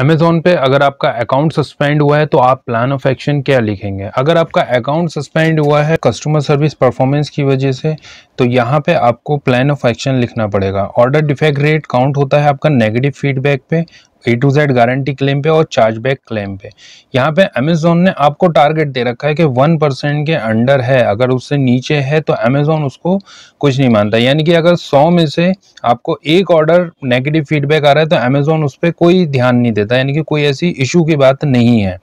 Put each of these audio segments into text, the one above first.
Amazon पे अगर आपका अकाउंट सस्पेंड हुआ है तो आप प्लान ऑफ एक्शन क्या लिखेंगे अगर आपका अकाउंट सस्पेंड हुआ है कस्टमर सर्विस परफॉर्मेंस की वजह से तो यहाँ पे आपको प्लान ऑफ एक्शन लिखना पड़ेगा ऑर्डर डिफेक्ट रेट काउंट होता है आपका नेगेटिव फीडबैक पे A to Z guarantee claim पे और चार्जबैक क्लेम पे यहाँ पे अमेजोन ने आपको टारगेट दे रखा है कि वन परसेंट के अंडर है अगर उससे नीचे है तो अमेजोन उसको कुछ नहीं मानता यानी कि अगर सौ में से आपको एक ऑर्डर नेगेटिव फीडबैक आ रहा है तो अमेजोन उस पर कोई ध्यान नहीं देता यानी कि कोई ऐसी इशू की बात नहीं है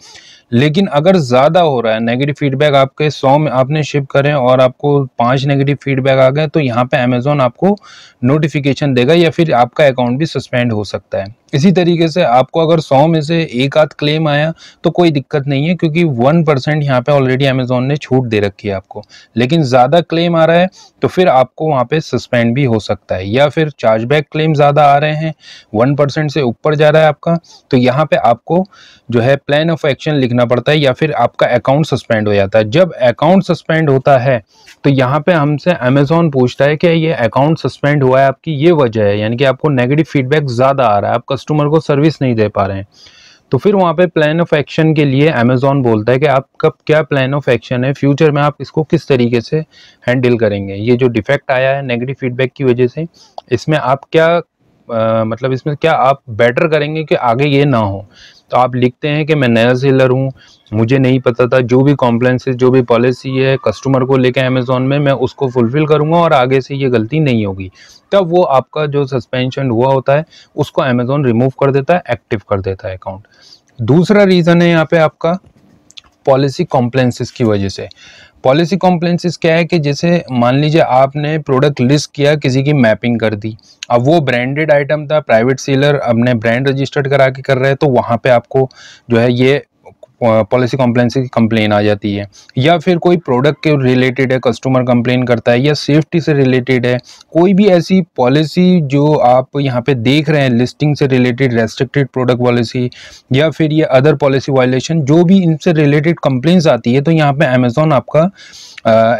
लेकिन अगर ज़्यादा हो रहा है नेगेटिव फीडबैक आपके सौ में आपने शिप करें और आपको पांच नेगेटिव फीडबैक आ गए तो यहाँ पे अमेज़ोन आपको नोटिफिकेशन देगा या फिर आपका अकाउंट भी सस्पेंड हो सकता है इसी तरीके से आपको अगर सौ में से एक आध क्लेम आया तो कोई दिक्कत नहीं है क्योंकि वन परसेंट यहाँ पर ऑलरेडी अमेज़ोन ने छूट दे रखी है आपको लेकिन ज़्यादा क्लेम आ रहा है तो फिर आपको वहाँ पर सस्पेंड भी हो सकता है या फिर चार्जबैक क्लेम ज़्यादा आ रहे हैं वन परसेंट से ऊपर जा रहा है आपका तो यहाँ पर आपको जो है प्लान ऑफ एक्शन लिख लिखना पड़ता है या फिर आपका अकाउंट सस्पेंड हो जाता है जब अकाउंट सस्पेंड होता है तो यहाँ पे हमसे अमेजोन पूछता है कि ये अकाउंट सस्पेंड हुआ है आपकी ये वजह है यानी कि आपको नेगेटिव फीडबैक ज़्यादा आ रहा है आप कस्टमर को सर्विस नहीं दे पा रहे हैं तो फिर वहाँ पे प्लान ऑफ एक्शन के लिए अमेजोन बोलता है कि आप कब क्या प्लान ऑफ एक्शन है फ्यूचर में आप इसको किस तरीके से हैंडल करेंगे ये जो डिफेक्ट आया है नेगेटिव फीडबैक की वजह से इसमें आप क्या आ, मतलब इसमें क्या आप बेटर करेंगे कि आगे ये ना हो तो आप लिखते हैं कि मैं नया सेलर हूँ मुझे नहीं पता था जो भी कॉम्प्लेंसेज जो भी पॉलिसी है कस्टमर को लेकर अमेज़ोन में मैं उसको फुलफ़िल करूँगा और आगे से ये गलती नहीं होगी तब वो आपका जो सस्पेंशन हुआ होता है उसको अमेज़ोन रिमूव कर देता है एक्टिव कर देता है अकाउंट दूसरा रीज़न है यहाँ पर आपका पॉलिसी कॉम्प्लेंसेस की वजह से पॉलिसी कॉम्प्लेंसिस क्या है कि जैसे मान लीजिए आपने प्रोडक्ट लिस्ट किया किसी की मैपिंग कर दी अब वो ब्रांडेड आइटम था प्राइवेट सेलर अपने ब्रांड रजिस्टर्ड करा के कर रहे हैं तो वहाँ पे आपको जो है ये पॉलिसी कंप्लेन की कंप्लेन आ जाती है या फिर कोई प्रोडक्ट के रिलेटेड है कस्टमर कंप्लेन करता है या सेफ्टी से रिलेटेड है कोई भी ऐसी पॉलिसी जो आप यहाँ पे देख रहे हैं लिस्टिंग से रिलेटेड रेस्ट्रिक्टेड प्रोडक्ट पॉलिसी या फिर ये अदर पॉलिसी वायलेशन जो भी इनसे रिलेटेड कंप्लेन आती है तो यहाँ पे अमेज़ोन आपका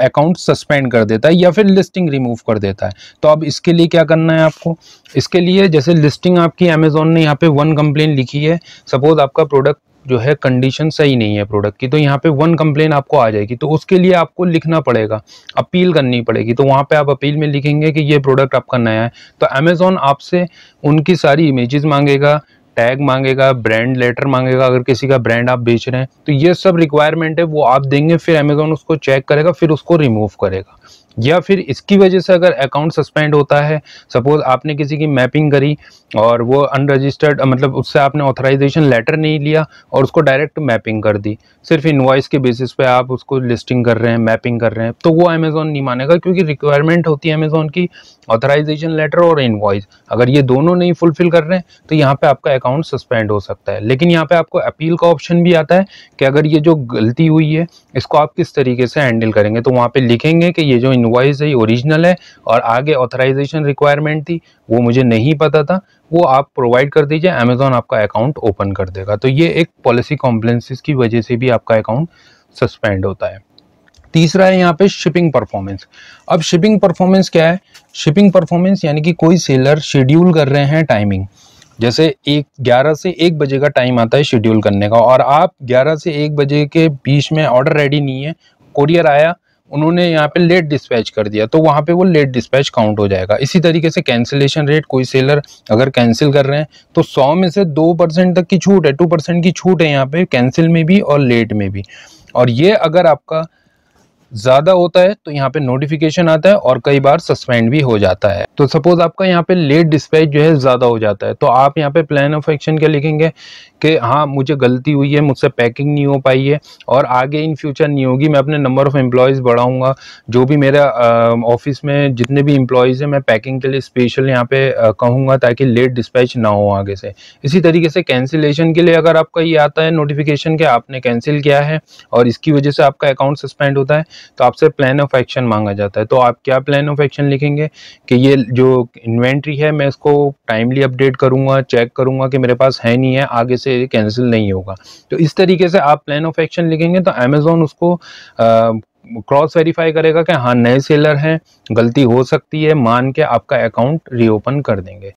अकाउंट सस्पेंड कर देता है या फिर लिस्टिंग रिमूव कर देता है तो अब इसके लिए क्या करना है आपको इसके लिए जैसे लिस्टिंग आपकी अमेज़ोन ने यहाँ पे वन कंप्लेन लिखी है सपोज़ आपका प्रोडक्ट जो है कंडीशन सही नहीं है प्रोडक्ट की तो यहाँ पे वन कंप्लेन आपको आ जाएगी तो उसके लिए आपको लिखना पड़ेगा अपील करनी पड़ेगी तो वहाँ पे आप अपील में लिखेंगे कि ये प्रोडक्ट आपका नया है तो अमेज़ोन आपसे उनकी सारी इमेजेस मांगेगा टैग मांगेगा ब्रांड लेटर मांगेगा अगर किसी का ब्रांड आप बेच रहे हैं तो ये सब रिक्वायरमेंट है वो आप देंगे फिर अमेज़ोन उसको चेक करेगा फिर उसको रिमूव करेगा या फिर इसकी वजह से अगर अकाउंट सस्पेंड होता है सपोज आपने किसी की मैपिंग करी और वो अनरजिस्टर्ड मतलब उससे आपने ऑथराइजेशन लेटर नहीं लिया और उसको डायरेक्ट मैपिंग कर दी सिर्फ इन्वॉइस के बेसिस पे आप उसको लिस्टिंग कर रहे हैं मैपिंग कर रहे हैं तो वो अमेज़ोन नहीं मानेगा क्योंकि रिक्वायरमेंट होती है अमेज़ोन की ऑथराइजेशन लेटर और इन्वाइस अगर ये दोनों नहीं फुलफिल कर रहे हैं तो यहाँ पर आपका अकाउंट सस्पेंड हो सकता है लेकिन यहाँ पर आपको अपील का ऑप्शन भी आता है कि अगर ये जो गलती हुई है इसको आप किस तरीके से हैंडल करेंगे तो वहाँ पर लिखेंगे कि ये जो इन्वाइस है ये ओरिजिनल है और आगे ऑथराइजेशन रिक्वायरमेंट थी वो मुझे नहीं पता था वो आप प्रोवाइड कर दीजिए अमेजोन आपका अकाउंट ओपन कर देगा तो ये एक पॉलिसी कॉम्प्लेंसिस की वजह से भी आपका अकाउंट सस्पेंड होता है तीसरा है यहाँ पे शिपिंग परफॉर्मेंस अब शिपिंग परफॉर्मेंस क्या है शिपिंग परफॉर्मेंस यानी कि कोई सेलर शेड्यूल कर रहे हैं टाइमिंग जैसे एक ग्यारह से एक बजे का टाइम आता है शेड्यूल करने का और आप ग्यारह से एक बजे के बीच में ऑर्डर रेडी नहीं है कोरियर आया उन्होंने यहाँ पे लेट डिस्पैच कर दिया तो वहाँ पे वो लेट डिस्पैच काउंट हो जाएगा इसी तरीके से कैंसिलेशन रेट कोई सेलर अगर कैंसिल कर रहे हैं तो सौ में से दो परसेंट तक की छूट है टू परसेंट की छूट है यहाँ पे कैंसिल में भी और लेट में भी और ये अगर आपका ज़्यादा होता है तो यहाँ पे नोटिफिकेशन आता है और कई बार सस्पेंड भी हो जाता है तो सपोज आपका यहाँ पे लेट डिस्पैच जो है ज़्यादा हो जाता है तो आप यहाँ पे प्लान ऑफ एक्शन क्या लिखेंगे कि हाँ मुझे गलती हुई है मुझसे पैकिंग नहीं हो पाई है और आगे इन फ्यूचर नहीं होगी मैं अपने नंबर ऑफ़ एम्प्लॉयज़ बढ़ाऊंगा जो भी मेरा ऑफिस में जितने भी एम्प्लॉयज़ है मैं पैकिंग के लिए स्पेशल यहाँ पे कहूँगा ताकि लेट डिस्पैच ना हो आगे से इसी तरीके से कैंसिलेशन के लिए अगर आपका ये आता है नोटिफिकेशन के आपने कैंसिल किया है और इसकी वजह से आपका अकाउंट सस्पेंड होता है तो आपसे प्लान ऑफ एक्शन मांगा जाता है तो आप क्या प्लान ऑफ एक्शन लिखेंगे कि ये जो इन्वेंट्री है मैं इसको टाइमली अपडेट करूँगा चेक करूँगा कि मेरे पास है नहीं है आगे से कैंसिल नहीं होगा तो इस तरीके से आप प्लान ऑफ एक्शन लिखेंगे तो अमेज़ोन उसको आ, क्रॉस वेरीफाई करेगा कि हाँ नए सेलर हैं गलती हो सकती है मान के आपका अकाउंट रीओपन कर देंगे